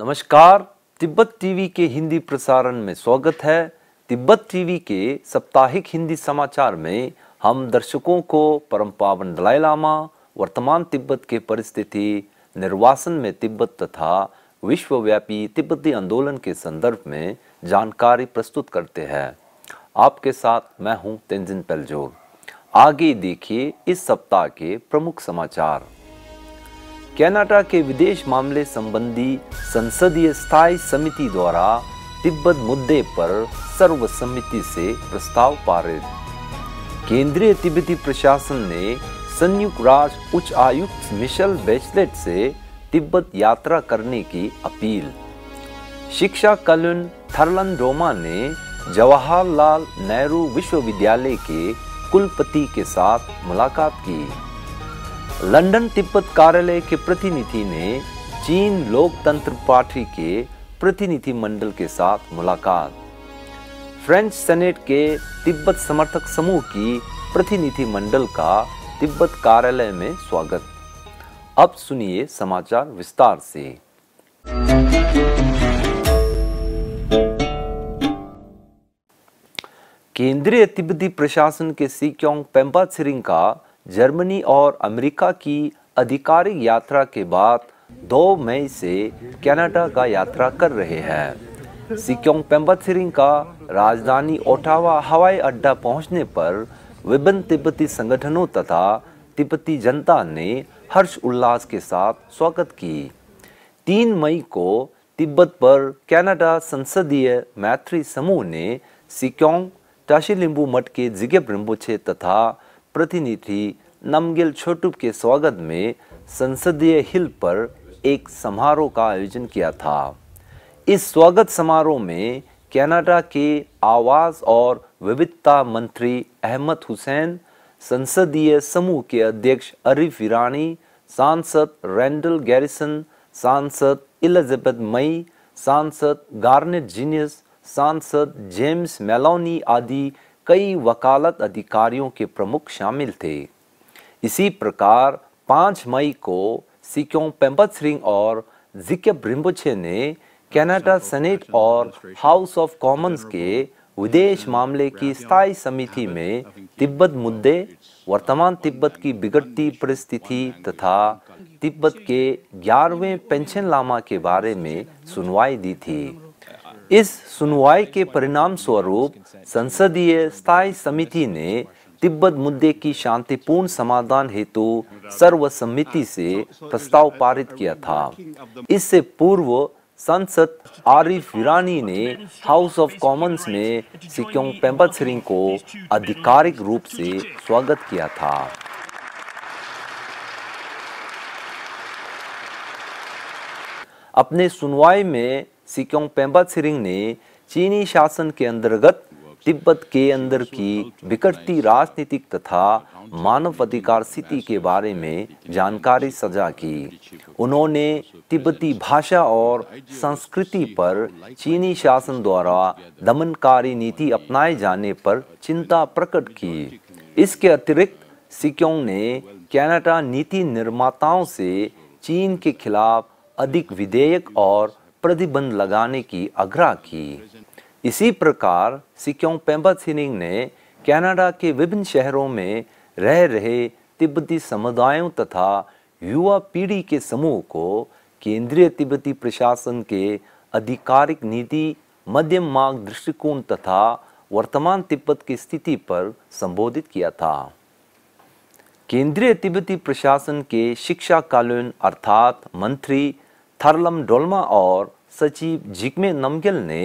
नमस्कार तिब्बत टीवी के हिंदी प्रसारण में स्वागत है तिब्बत टीवी के साप्ताहिक हिंदी समाचार में हम दर्शकों को परम पावन दलाई लामा वर्तमान तिब्बत के परिस्थिति निर्वासन में तिब्बत तथा विश्वव्यापी तिब्बती आंदोलन के संदर्भ में जानकारी प्रस्तुत करते हैं आपके साथ मैं हूं तेंजिन पेलजोर आगे देखिए इस सप्ताह के प्रमुख समाचार कनाडा के विदेश मामले संबंधी संसदीय स्थायी समिति द्वारा तिब्बत मुद्दे पर सर्वसम्मति से प्रस्ताव पारित केंद्रीय तिब्बती प्रशासन ने संयुक्त राष्ट्र उच्च आयुक्त मिशेल बेचलेट से तिब्बत यात्रा करने की अपील शिक्षा कलन थरलन रोमा ने जवाहरलाल नेहरू विश्वविद्यालय के कुलपति के साथ मुलाकात की लंदन तिब्बत कार्यालय के प्रतिनिधि ने चीन लोकतंत्र पार्टी के प्रतिनिधि मंडल के साथ मुलाकात फ्रेंच सेनेट के तिब्बत समर्थक समूह की प्रतिनिधि मंडल का तिब्बत कार्यालय में स्वागत अब सुनिए समाचार विस्तार से केंद्रीय तिब्बती प्रशासन के सिक्योंग पेम्पा सिरिंग का जर्मनी और अमेरिका की आधिकारिक यात्रा के बाद 2 मई से कनाडा का यात्रा कर रहे हैं सिक्योंग पेम्बत सिरिंग का राजधानी ओटावा हवाई अड्डा पहुंचने पर विभिन्न तिब्बती संगठनों तथा तिब्बती जनता ने हर्ष उल्लास के साथ स्वागत की तीन मई को तिब्बत पर कनाडा संसदीय मैत्री समूह ने सिक्योंग टाशी लिंबू मठ के जिगे ब्रम्बुछे तथा प्रतिनिधि नमगिल छोटुप के स्वागत में संसदीय हिल पर एक समारोह का आयोजन किया था इस स्वागत समारोह में कनाडा के आवास और विविधता मंत्री अहमद हुसैन संसदीय समूह के अध्यक्ष अरिफ ईरानी सांसद रैंडल गैरिसन सांसद इलिजाबेथ मई सांसद गार्नेट जीनियस सांसद जेम्स मेलोनी आदि कई वकालत अधिकारियों के प्रमुख शामिल थे इसी प्रकार 5 मई को सिक्यों पेम्पत सिंह और जिक्य ब्रिम्बुछे ने कनाडा सेनेट और हाउस ऑफ कॉमन्स के विदेश मामले की स्थायी समिति में तिब्बत मुद्दे uh, वर्तमान तिब्बत की बिगड़ती परिस्थिति तथा तिब्बत के ग्यारहवें पेंशन लामा के बारे में सुनवाई दी थी इस सुनवाई के परिणाम स्वरूप संसदीय स्थायी समिति ने तिब्बत मुद्दे की शांतिपूर्ण समाधान हेतु सर्वसम्मति से प्रस्ताव पारित किया था इससे पूर्व सांसद आरिफ ईरानी ने हाउस ऑफ कॉमन्स में सिक्योंग पेम्पत सिंह को आधिकारिक रूप से स्वागत किया था अपने सुनवाई में सिक्योंग पेम्बा सिरिंग ने चीनी शासन के अंतर्गत तिब्बत के अंदर की बिकटती राजनीतिक तथा मानव अधिकार स्थिति के बारे में जानकारी सजा की उन्होंने तिब्बती भाषा और संस्कृति पर चीनी शासन द्वारा दमनकारी नीति अपनाए जाने पर चिंता प्रकट की इसके अतिरिक्त सिक्योंग ने कनाडा नीति निर्माताओं से चीन के खिलाफ अधिक विधेयक और प्रतिबंध लगाने की आग्रह की इसी प्रकार सिक्योंग पेम्बा सिंह ने कनाडा के विभिन्न शहरों में रह रहे तिब्बती समुदायों तथा युवा पीढ़ी के समूह को केंद्रीय तिब्बती प्रशासन के आधिकारिक नीति मध्यम मार्ग दृष्टिकोण तथा वर्तमान तिब्बत की स्थिति पर संबोधित किया था केंद्रीय तिब्बती प्रशासन के शिक्षा कालीन अर्थात मंत्री थरलम डोलमा और सचिव जिग्मे नमगिल ने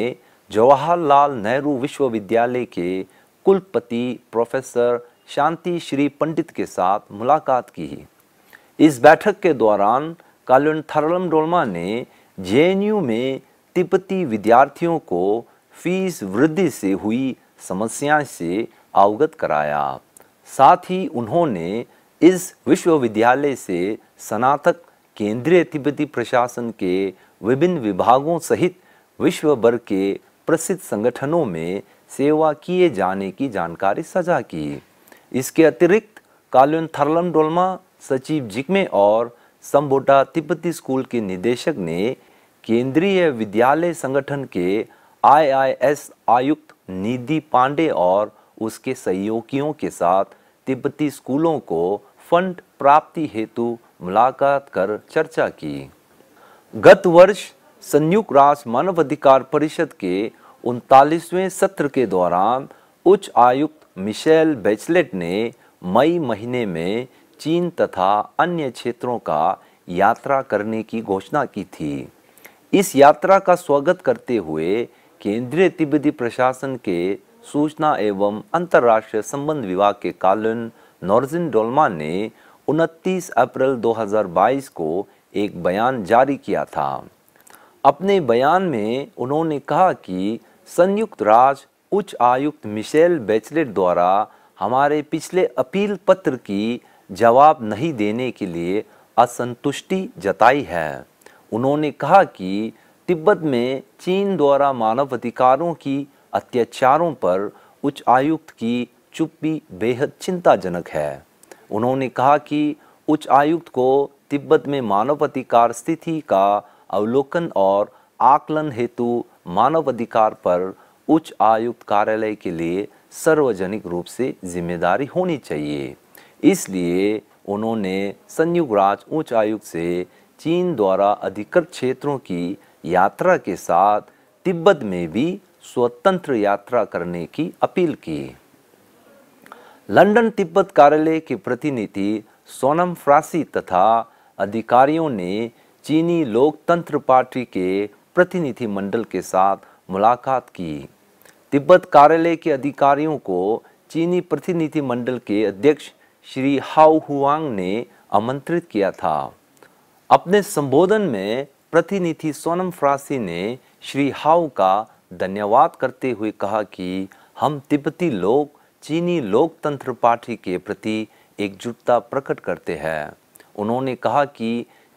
जवाहरलाल नेहरू विश्वविद्यालय के कुलपति प्रोफेसर शांति श्री पंडित के साथ मुलाकात की इस बैठक के दौरान कालुन थरलम डोलमा ने जे में तिब्बती विद्यार्थियों को फीस वृद्धि से हुई समस्या से अवगत कराया साथ ही उन्होंने इस विश्वविद्यालय से स्नातक केंद्रीय तिब्बती प्रशासन के विभिन्न विभागों सहित विश्व भर के प्रसिद्ध संगठनों में सेवा किए जाने की जानकारी सजा की इसके अतिरिक्त कालुन थरलम डोलमा सचिव जिकमे और संबोटा तिब्बती स्कूल के निदेशक ने केंद्रीय विद्यालय संगठन के आईआईएस आयुक्त निधि पांडे और उसके सहयोगियों के साथ तिब्बती स्कूलों को फंड प्राप्ति हेतु मुलाकात कर चर्चा की गत वर्ष संयुक्त राष्ट्र मानवाधिकार परिषद के उनतालीसवें सत्र के दौरान उच्च आयुक्त मिशेल बेचलेट ने मई महीने में चीन तथा अन्य क्षेत्रों का यात्रा करने की घोषणा की थी इस यात्रा का स्वागत करते हुए केंद्रीय तिब्बती प्रशासन के सूचना एवं अंतर्राष्ट्रीय संबंध विभाग के कालन नॉर्जिन डोलमान ने 29 अप्रैल 2022 को एक बयान जारी किया था अपने बयान में उन्होंने कहा कि संयुक्त राज्य उच्च आयुक्त मिशेल बेचलेट द्वारा हमारे पिछले अपील पत्र की जवाब नहीं देने के लिए असंतुष्टि जताई है उन्होंने कहा कि तिब्बत में चीन द्वारा मानवाधिकारों की अत्याचारों पर उच्च आयुक्त की चुप भी बेहद चिंताजनक है उन्होंने कहा कि उच्च आयुक्त को तिब्बत में मानवाधिकार स्थिति का अवलोकन और आकलन हेतु मानवाधिकार पर उच्च आयुक्त कार्यालय के लिए सार्वजनिक रूप से जिम्मेदारी होनी चाहिए इसलिए उन्होंने संयुक्त राज्य उच्च आयुक्त से चीन द्वारा अधिकृत क्षेत्रों की यात्रा के साथ तिब्बत में भी स्वतंत्र यात्रा करने की अपील की लंदन तिब्बत कार्यालय के प्रतिनिधि सोनम फ्रासी तथा अधिकारियों ने चीनी लोकतंत्र पार्टी के प्रतिनिधिमंडल के साथ मुलाकात की तिब्बत कार्यालय के अधिकारियों को चीनी प्रतिनिधिमंडल के अध्यक्ष श्री हाउ हुआंग ने आमंत्रित किया था अपने संबोधन में प्रतिनिधि सोनम फ्रासी ने श्री हाउ का धन्यवाद करते हुए कहा कि हम तिब्बती लोग चीनी लोकतंत्र पार्टी के प्रति एकजुटता प्रकट करते हैं उन्होंने कहा कि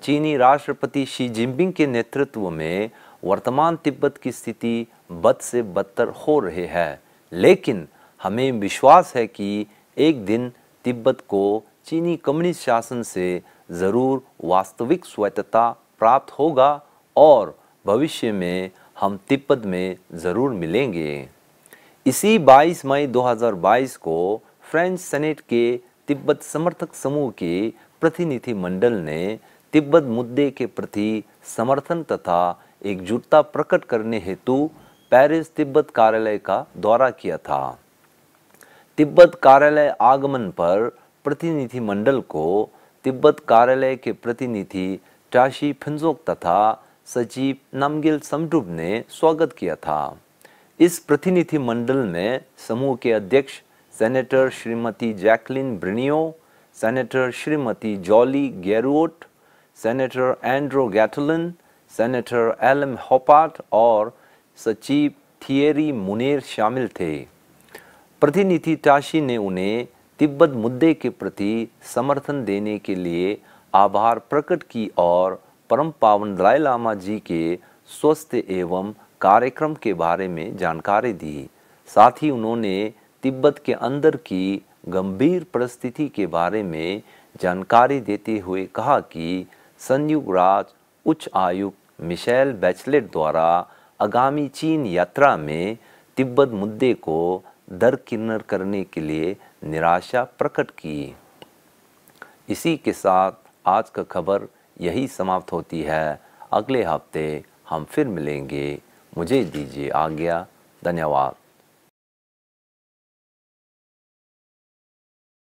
चीनी राष्ट्रपति शी जिनपिंग के नेतृत्व में वर्तमान तिब्बत की स्थिति बद से बदतर हो रहे है लेकिन हमें विश्वास है कि एक दिन तिब्बत को चीनी कम्युनिस्ट शासन से ज़रूर वास्तविक स्वायत्तता प्राप्त होगा और भविष्य में हम तिब्बत में ज़रूर मिलेंगे इसी 22 मई 2022 को फ्रेंच सेनेट के तिब्बत समर्थक समूह के प्रतिनिधि मंडल ने तिब्बत मुद्दे के प्रति समर्थन तथा एकजुटता प्रकट करने हेतु पेरिस तिब्बत कार्यालय का दौरा किया था तिब्बत कार्यालय आगमन पर प्रतिनिधि मंडल को तिब्बत कार्यालय के प्रतिनिधि टाशी फिंजोक तथा सचिव नामगिल समडुब ने स्वागत किया था इस प्रतिनिधि मंडल में समूह के अध्यक्ष senator Shrimati Jacqueline Brinio senator Shrimati Jolly Gariot senator Andro Gatlin senator Elam Hopat और सचिव थियरी मुनेर शामिल थे प्रतिनिधि टाशी ने उन्हें तिब्बत मुद्दे के प्रति समर्थन देने के लिए आभार प्रकट की और परम पावन राय लामा जी के स्वस्थ एवं कार्यक्रम के बारे में जानकारी दी साथ ही उन्होंने तिब्बत के अंदर की गंभीर परिस्थिति के बारे में जानकारी देते हुए कहा कि संयुक्त राज्य उच्च आयुक्त मिशेल बैचलेट द्वारा आगामी चीन यात्रा में तिब्बत मुद्दे को दरकिनार करने के लिए निराशा प्रकट की इसी के साथ आज का खबर यही समाप्त होती है अगले हफ्ते हम फिर मिलेंगे मुझे दीजिए आज्ञा धन्यवाद